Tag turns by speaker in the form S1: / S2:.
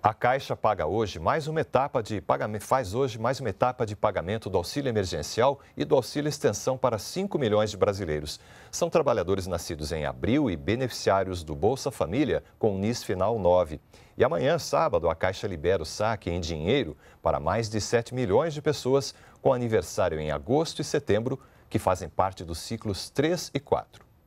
S1: A Caixa paga hoje mais uma etapa de pagamento, faz hoje mais uma etapa de pagamento do auxílio emergencial e do auxílio extensão para 5 milhões de brasileiros. São trabalhadores nascidos em abril e beneficiários do Bolsa Família com NIS final 9. E amanhã, sábado, a Caixa libera o saque em dinheiro para mais de 7 milhões de pessoas com aniversário em agosto e setembro, que fazem parte dos ciclos 3 e 4.